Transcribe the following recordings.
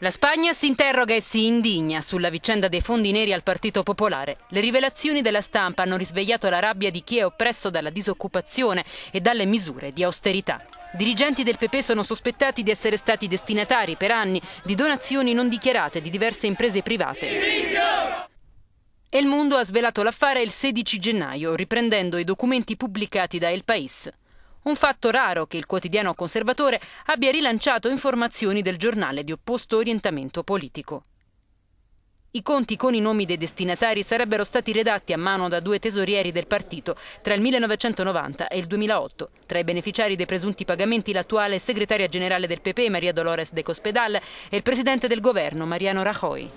La Spagna si interroga e si indigna sulla vicenda dei fondi neri al Partito Popolare. Le rivelazioni della stampa hanno risvegliato la rabbia di chi è oppresso dalla disoccupazione e dalle misure di austerità. Dirigenti del PP sono sospettati di essere stati destinatari per anni di donazioni non dichiarate di diverse imprese private. E il mondo ha svelato l'affare il 16 gennaio, riprendendo i documenti pubblicati da El País. Un fatto raro che il quotidiano conservatore abbia rilanciato informazioni del giornale di opposto orientamento politico. I conti con i nomi dei destinatari sarebbero stati redatti a mano da due tesorieri del partito tra il 1990 e il 2008. Tra i beneficiari dei presunti pagamenti l'attuale segretaria generale del PP Maria Dolores de Cospedal e il presidente del governo Mariano Rajoy.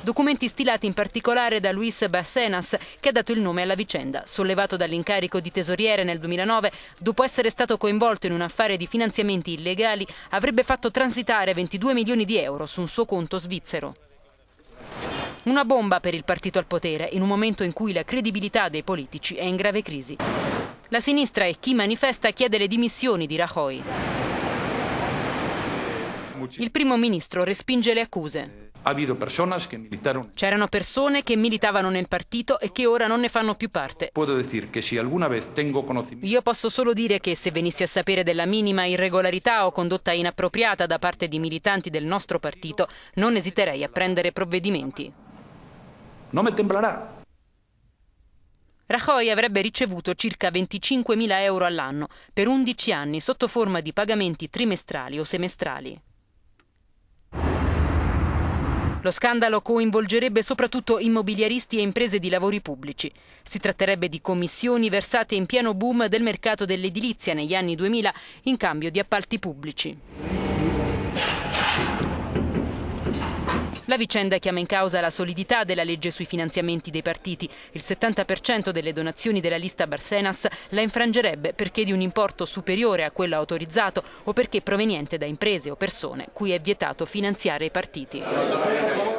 Documenti stilati in particolare da Luis Barcenas che ha dato il nome alla vicenda, sollevato dall'incarico di tesoriere nel 2009 dopo essere stato coinvolto in un affare di finanziamenti illegali, avrebbe fatto transitare 22 milioni di euro su un suo conto svizzero. Una bomba per il partito al potere in un momento in cui la credibilità dei politici è in grave crisi. La sinistra e chi manifesta chiede le dimissioni di Rajoy. Il primo ministro respinge le accuse. C'erano persone che militavano nel partito e che ora non ne fanno più parte. Io posso solo dire che se venissi a sapere della minima irregolarità o condotta inappropriata da parte di militanti del nostro partito, non esiterei a prendere provvedimenti no me temblará. Rajoy avrebbe ricevuto circa 25.000 euro all'anno per 11 anni sotto forma di pagamenti trimestrali o semestrali. Lo scandalo coinvolgerebbe soprattutto immobiliaristi e imprese di lavori pubblici. Si tratterebbe di commissioni versate in pieno boom del mercato dell'edilizia negli anni 2000 in cambio di appalti pubblici. La vicenda chiama in causa la solidità della legge sui finanziamenti dei partiti. Il 70% delle donazioni della lista Barsenas la infrangerebbe perché di un importo superiore a quello autorizzato o perché proveniente da imprese o persone cui è vietato finanziare i partiti.